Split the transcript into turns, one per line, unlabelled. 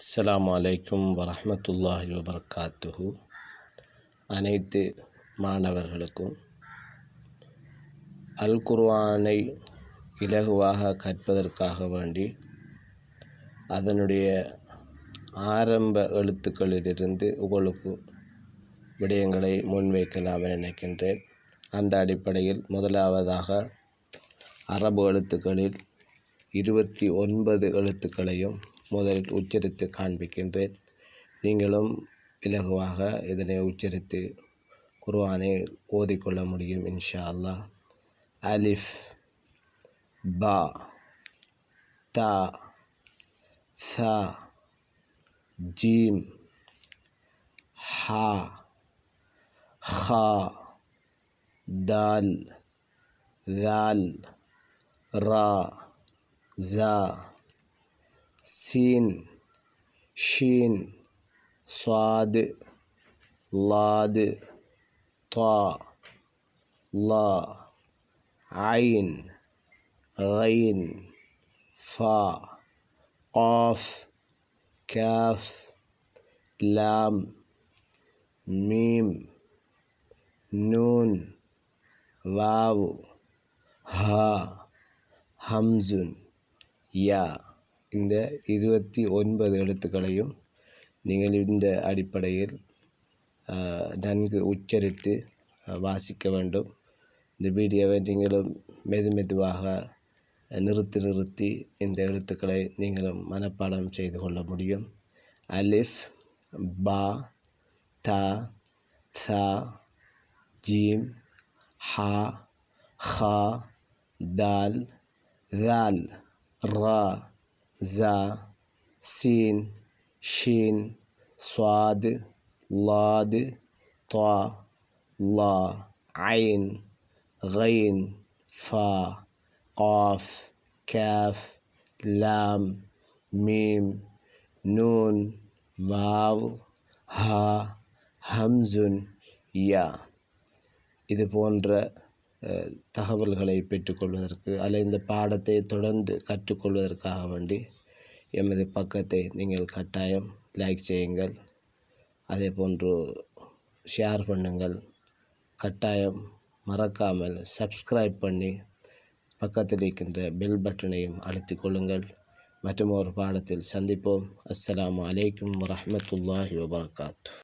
அஸ்லாம் வலைக்கும் வரமத்துல்லாஹி வபர்காத்துஹு அனைத்து மாணவர்களுக்கும் அல் குர்வானை இலகுவாக கற்பதற்காக வேண்டி அதனுடைய ஆரம்ப எழுத்துக்களிலிருந்து உங்களுக்கு விடயங்களை முன்வைக்கலாம் என நினைக்கின்றேன் அந்த அடிப்படையில் முதலாவதாக அரபு எழுத்துக்களில் இருபத்தி ஒன்பது எழுத்துக்களையும் முதலில் உச்சரித்து காண்பிக்கின்றேன் நீங்களும் இலகுவாக இதனை உச்சரித்து குர்வானை ஓதிக்கொள்ள முடியும் இன்ஷா அல்லா அலிஃப் பா தா சா ஜீம் ஹா ஹா தால் ذال ரா زا سين شين صاد لاد طاء لا عين غين فاء قاف كاف لام ميم نون واو ها همز يا இந்த இருபத்தி ஒன்பது எழுத்துக்களையும் நீங்கள் இந்த அடிப்படையில் நன்கு உச்சரித்து வாசிக்க வேண்டும் இந்த வீடியோவை நீங்களும் மெது மெதுவாக நிறுத்தி நிறுத்தி இந்த எழுத்துக்களை நீங்களும் மனப்பாடம் செய்து கொள்ள முடியும் அலிஃப் பா த சா ஜீம் ஹா ஹா தால் ரால் ரா زا سين شين صاد لاد طا لا عين غين فا قاف كاف لام ميم نون واو ها همز يا இது போன்ற தகவல்களை பெற்றுக்கொள்வதற்கு அல்லது இந்த பாடத்தை தொடர்ந்து கற்றுக்கொள்வதற்காக வேண்டி எமது பக்கத்தை நீங்கள் கட்டாயம் லைக் செய்யுங்கள் அதே போன்று ஷேர் பண்ணுங்கள் கட்டாயம் மறக்காமல் சப்ஸ்கிரைப் பண்ணி பக்கத்தில் இருக்கின்ற பெல் பட்டனையும் அழுத்தி கொள்ளுங்கள் மற்றும் ஒரு பாடத்தில் சந்திப்போம் அஸ்லாம் வலைக்கம் வரமத்துல்லாஹி வபர்காத்து